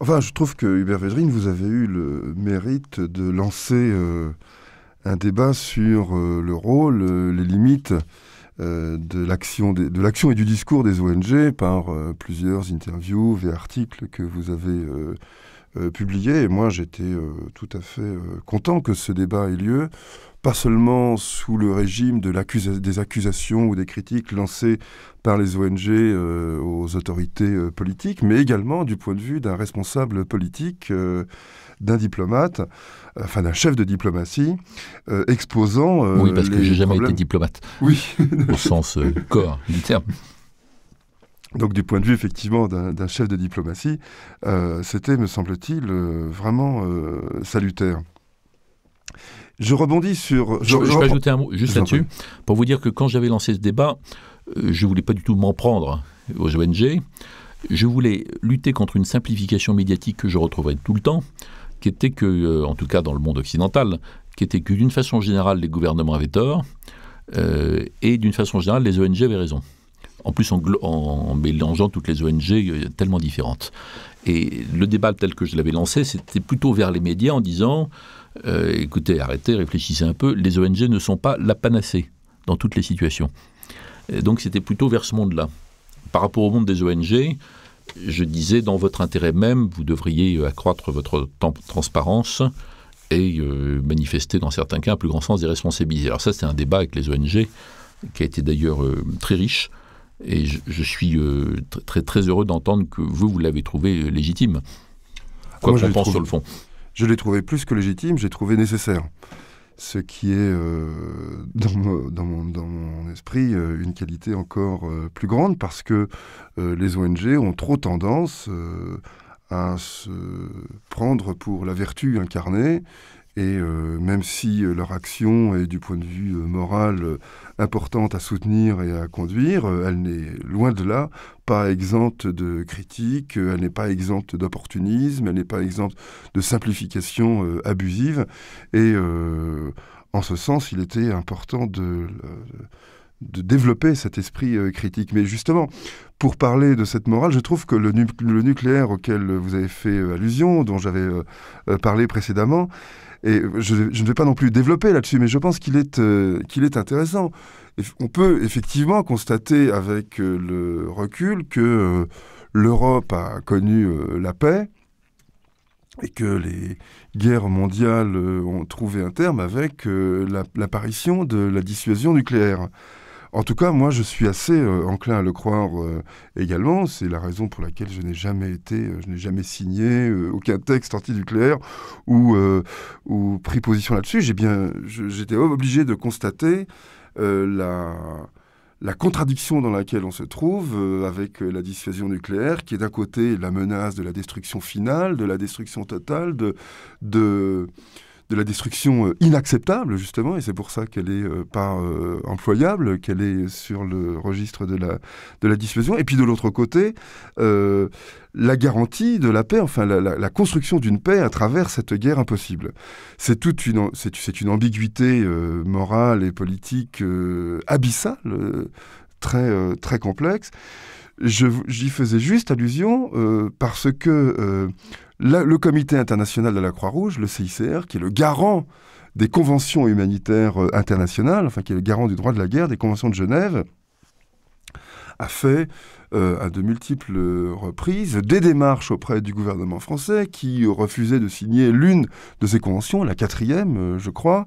Enfin, je trouve que Hubert Védrine, vous avez eu le mérite de lancer euh, un débat sur euh, le rôle, euh, les limites de l'action et du discours des ONG par plusieurs interviews et articles que vous avez euh, publié. Et moi, j'étais euh, tout à fait euh, content que ce débat ait lieu, pas seulement sous le régime de des accusations ou des critiques lancées par les ONG aux autorités politiques, mais également du point de vue d'un responsable politique, d'un diplomate, enfin d'un chef de diplomatie, exposant. oui, parce que j'ai jamais été diplomate. Oui. au sens corps du terme. Donc du point de vue effectivement d'un chef de diplomatie, euh, c'était, me semble-t-il, euh, vraiment euh, salutaire. Je rebondis sur... Je, ajouter un mot juste là-dessus, pour vous dire que quand j'avais lancé ce débat, je ne voulais pas du tout m'en prendre aux ONG, je voulais lutter contre une simplification médiatique que je retrouverais tout le temps, qui était que, en tout cas dans le monde occidental, qui était que d'une façon générale les gouvernements avaient tort, et d'une façon générale les ONG avaient raison en plus en, mélangeant toutes les ONG tellement différentes. Et le débat tel que je l'avais lancé, c'était plutôt vers les médias en disant, euh, écoutez, arrêtez, réfléchissez un peu, les ONG ne sont pas la panacée dans toutes les situations. donc c'était plutôt vers ce monde-là. Par rapport au monde des ONG, je disais, dans votre intérêt même, vous devriez euh, accroître votre transparence et euh, manifester dans certains cas un plus grand sens des responsabilités. Alors ça, c'est un débat avec les ONG qui a été d'ailleurs très riche. Et je, suis euh, très, très heureux d'entendre que vous, vous l'avez trouvé euh, légitime. Ah, Quoi qu'on pense sur le fond. Je l'ai trouvé plus que légitime, j'ai trouvé nécessaire. Ce qui est, euh, dans, mon, dans, mon, dans, mon, esprit, une qualité encore plus grande parce que les ONG ont trop tendance à se prendre pour la vertu incarnée et euh, même si euh, leur action est du point de vue euh, moral importante à soutenir et à conduire, elle n'est loin de là pas exempte de critiques, elle n'est pas exempte d'opportunisme, elle n'est pas exempte de simplification abusive. Et en ce sens, il était important de, de développer cet esprit euh, critique. Mais justement, pour parler de cette morale, je trouve que le, nucléaire auquel vous avez fait euh, allusion, dont j'avais euh, parlé précédemment, et je, ne vais pas non plus développer là-dessus, mais je pense qu'il est, qu'il est intéressant. on peut effectivement constater avec le recul que l'Europe a connu la paix et que les guerres mondiales ont trouvé un terme avec l'apparition de la dissuasion nucléaire. En tout cas, moi, je suis assez euh, enclin à le croire euh, également. C'est la raison pour laquelle je n'ai jamais été, euh, je n'ai jamais signé aucun texte nucléaire ou, ou pris position là-dessus. J'ai bien, j'étais obligé de constater la, contradiction dans laquelle on se trouve avec la dissuasion nucléaire, qui est d'un côté la menace de la destruction finale, de la destruction totale, de, de la destruction euh, inacceptable, justement, et c'est pour ça qu'elle n'est euh, pas euh, employable, qu'elle est sur le registre de la, de la dissuasion. Et puis de l'autre côté, la garantie de la paix, enfin la, construction d'une paix à travers cette guerre impossible. C'est toute une, c'est, une ambiguïté morale et politique abyssale, très, très complexe. j'y faisais juste allusion parce que le, comité international de la Croix-Rouge, le CICR, qui est le garant des conventions humanitaires euh, internationales, enfin qui est le garant du droit de la guerre, des conventions de Genève, a fait euh, à de multiples reprises des démarches auprès du gouvernement français qui refusait de signer l'une de ces conventions, la quatrième, euh, je crois.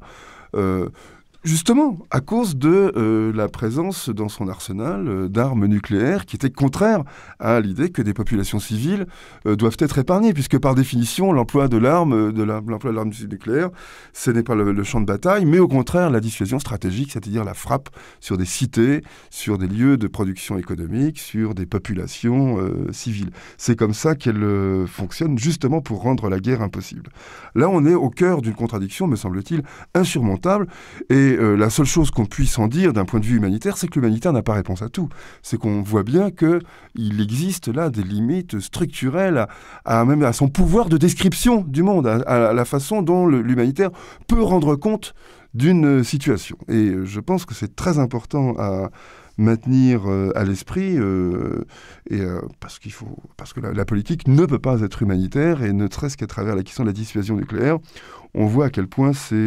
Justement, à cause de euh, la présence dans son arsenal euh, d'armes nucléaires qui étaient contraires à l'idée que des populations civiles euh, doivent être épargnées, puisque par définition, l'emploi de l'arme, de l'emploi l'arme nucléaire, ce n'est pas le, le, champ de bataille, mais au contraire la dissuasion stratégique, c'est-à-dire la frappe sur des cités, sur des lieux de production économique, sur des populations civiles. C'est comme ça qu'elle fonctionne, justement pour rendre la guerre impossible. Là, on est au cœur d'une contradiction, me semble-t-il, insurmontable, et euh, la seule chose qu'on puisse en dire d'un point de vue humanitaire, c'est que l'humanitaire n'a pas réponse à tout. C'est qu'on voit bien qu'il existe là des limites structurelles à, même à son pouvoir de description du monde, à la façon dont l'humanitaire peut rendre compte d'une situation. Et euh, je pense que c'est très important à, maintenir euh, à l'esprit, euh, et euh, parce faut, parce que la, politique ne peut pas être humanitaire et ne serait-ce qu'à travers la question de la dissuasion nucléaire, on voit à quel point c'est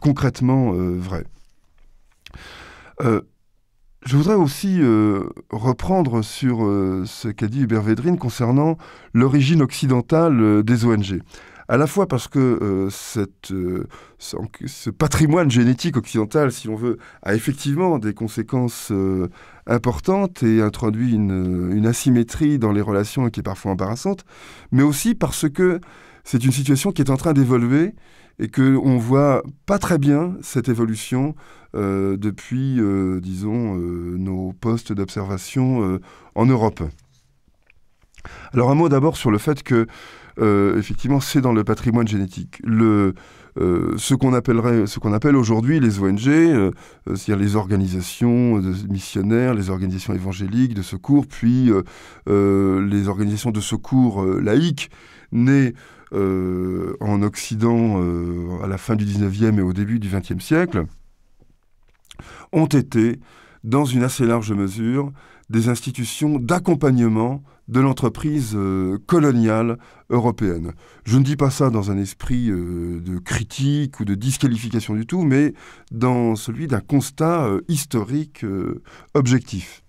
concrètement vrai. Je voudrais aussi reprendre sur ce qu'a dit Hubert Védrine concernant l'origine occidentale des ONG à la fois parce euh, euh, que ce patrimoine génétique occidental, si on veut, a effectivement des conséquences euh, importantes et introduit une, asymétrie dans les relations qui est parfois embarrassante, mais aussi parce que c'est une situation qui est en train d'évoluer et qu'on ne voit pas très bien cette évolution depuis, disons, nos postes d'observation en Europe. Alors un mot d'abord sur le fait que, euh, effectivement, c'est dans le patrimoine génétique. Le, euh, ce qu'on appellerait, ce qu'on appelle aujourd'hui les ONG, euh, c'est-à-dire les organisations missionnaires, les organisations évangéliques de secours, puis les organisations de secours laïques, nées en Occident à la fin du 19e et au début du 20e siècle, ont été, dans une assez large mesure, des institutions d'accompagnement de l'entreprise euh, coloniale européenne. Je ne dis pas ça dans un esprit euh, de critique ou de disqualification du tout, mais dans celui d'un constat euh, historique objectif.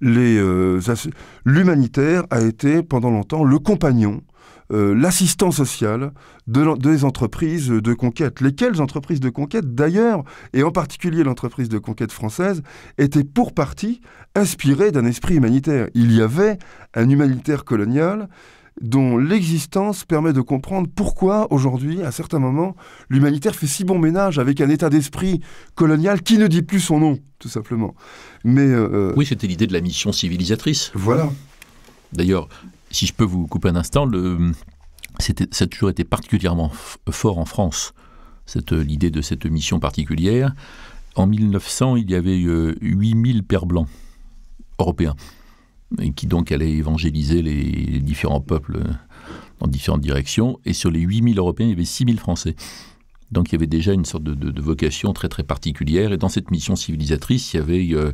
L'humanitaire a été pendant longtemps le compagnon euh, l'assistance sociale social des entreprises de conquête. Lesquelles entreprises de conquête, d'ailleurs, et en particulier l'entreprise de conquête française, étaient pour partie inspirées d'un esprit humanitaire. Il y avait un humanitaire colonial dont l'existence permet de comprendre pourquoi aujourd'hui, à certains moments, l'humanitaire fait si bon ménage avec un état d'esprit colonial qui ne dit plus son nom, tout simplement. Mais euh, euh, oui, c'était l'idée de la mission civilisatrice. Voilà. D'ailleurs, si je peux vous couper un instant, le, ça a toujours été particulièrement fort en France, euh, l'idée de cette mission particulière. En 1900, il y avait 8000 euh, pères blancs européens, qui donc allaient évangéliser les, différents peuples dans euh, différentes directions. Et sur les 8000 Européens, il y avait 6000 Français. Donc il y avait déjà une sorte de, vocation très très particulière. Et dans cette mission civilisatrice, il y avait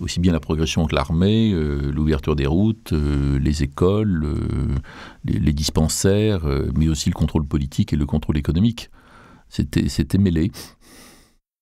aussi bien la progression que l'armée, euh, l'ouverture des routes, euh, les écoles, euh, les, dispensaires, mais aussi le contrôle politique et le contrôle économique. C'était mêlé.